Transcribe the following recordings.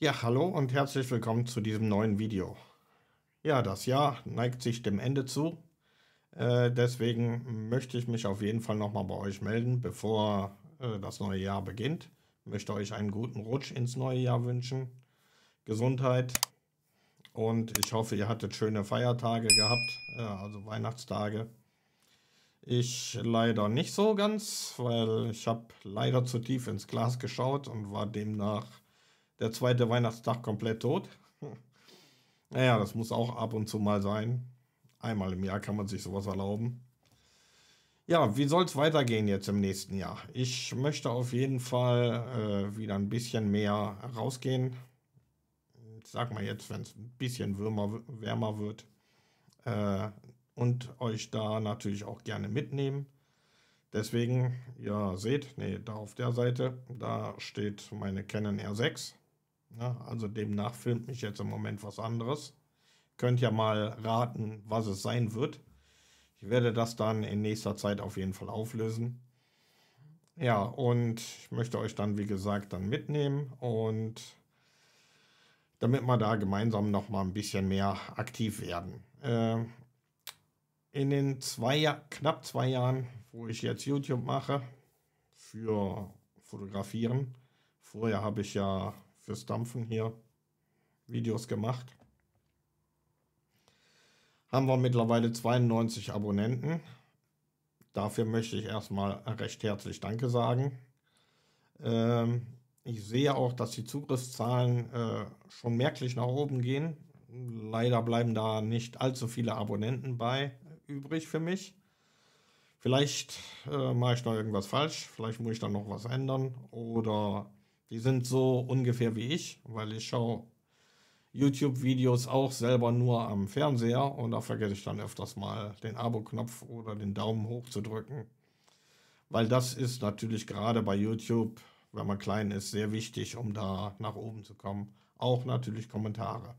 Ja, hallo und herzlich willkommen zu diesem neuen Video. Ja, das Jahr neigt sich dem Ende zu. Äh, deswegen möchte ich mich auf jeden Fall nochmal bei euch melden, bevor äh, das neue Jahr beginnt. Ich möchte euch einen guten Rutsch ins neue Jahr wünschen. Gesundheit. Und ich hoffe, ihr hattet schöne Feiertage gehabt, äh, also Weihnachtstage. Ich leider nicht so ganz, weil ich habe leider zu tief ins Glas geschaut und war demnach der zweite Weihnachtstag komplett tot. Naja, das muss auch ab und zu mal sein. Einmal im Jahr kann man sich sowas erlauben. Ja, wie soll es weitergehen jetzt im nächsten Jahr? Ich möchte auf jeden Fall äh, wieder ein bisschen mehr rausgehen. Ich sag mal jetzt, wenn es ein bisschen wärmer, wärmer wird. Äh, und euch da natürlich auch gerne mitnehmen. Deswegen, ja, seht, nee, da auf der Seite, da steht meine Canon R6. Ja, ne? also demnach filmt mich jetzt im Moment was anderes. Könnt ja mal raten, was es sein wird. Ich werde das dann in nächster Zeit auf jeden Fall auflösen. Ja, und ich möchte euch dann, wie gesagt, dann mitnehmen und damit wir da gemeinsam noch mal ein bisschen mehr aktiv werden. Äh, in den zwei, knapp zwei Jahren, wo ich jetzt YouTube mache, für Fotografieren, vorher habe ich ja fürs Dampfen hier Videos gemacht. Haben wir mittlerweile 92 Abonnenten. Dafür möchte ich erstmal recht herzlich Danke sagen. Ähm, ich sehe auch, dass die Zugriffszahlen äh, schon merklich nach oben gehen. Leider bleiben da nicht allzu viele Abonnenten bei übrig für mich. Vielleicht äh, mache ich da irgendwas falsch, vielleicht muss ich da noch was ändern oder die sind so ungefähr wie ich, weil ich schaue YouTube-Videos auch selber nur am Fernseher und da vergesse ich dann öfters mal den Abo-Knopf oder den Daumen hoch zu drücken. Weil das ist natürlich gerade bei YouTube, wenn man klein ist, sehr wichtig, um da nach oben zu kommen. Auch natürlich Kommentare.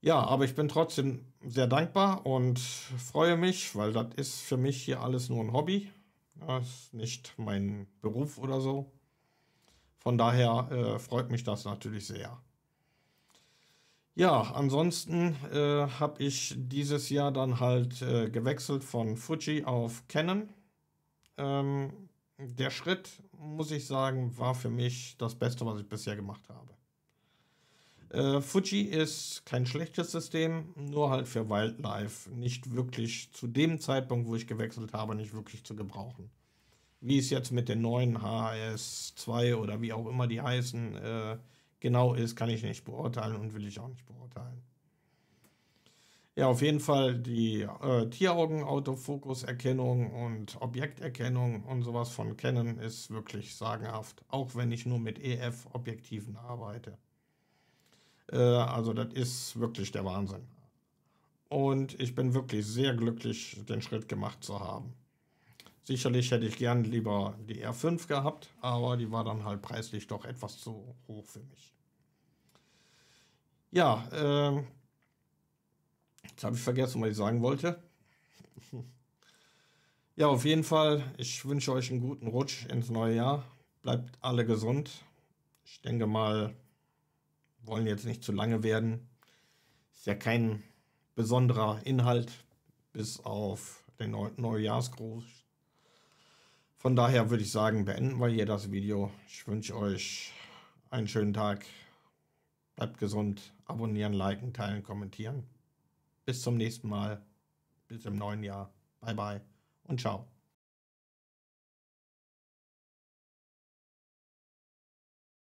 Ja, aber ich bin trotzdem sehr dankbar und freue mich, weil das ist für mich hier alles nur ein Hobby. Das ist nicht mein Beruf oder so. Von daher äh, freut mich das natürlich sehr. Ja, ansonsten äh, habe ich dieses Jahr dann halt äh, gewechselt von Fuji auf Canon. Ähm, der Schritt, muss ich sagen, war für mich das Beste, was ich bisher gemacht habe. Äh, Fuji ist kein schlechtes System, nur halt für Wildlife nicht wirklich zu dem Zeitpunkt, wo ich gewechselt habe, nicht wirklich zu gebrauchen wie es jetzt mit den neuen HS2 oder wie auch immer die heißen äh, genau ist, kann ich nicht beurteilen und will ich auch nicht beurteilen. Ja, auf jeden Fall die äh, Tieraugen, Autofokuserkennung und Objekterkennung und sowas von Canon ist wirklich sagenhaft, auch wenn ich nur mit EF-Objektiven arbeite. Äh, also das ist wirklich der Wahnsinn. Und ich bin wirklich sehr glücklich, den Schritt gemacht zu haben. Sicherlich hätte ich gern lieber die R5 gehabt, aber die war dann halt preislich doch etwas zu hoch für mich. Ja, äh, jetzt habe ich vergessen, was ich sagen wollte. ja, auf jeden Fall, ich wünsche euch einen guten Rutsch ins neue Jahr. Bleibt alle gesund. Ich denke mal, wollen jetzt nicht zu lange werden. Ist ja kein besonderer Inhalt, bis auf den Neujahrsgruß von daher würde ich sagen, beenden wir hier das Video. Ich wünsche euch einen schönen Tag. Bleibt gesund. Abonnieren, liken, teilen, kommentieren. Bis zum nächsten Mal. Bis im neuen Jahr. Bye bye und ciao.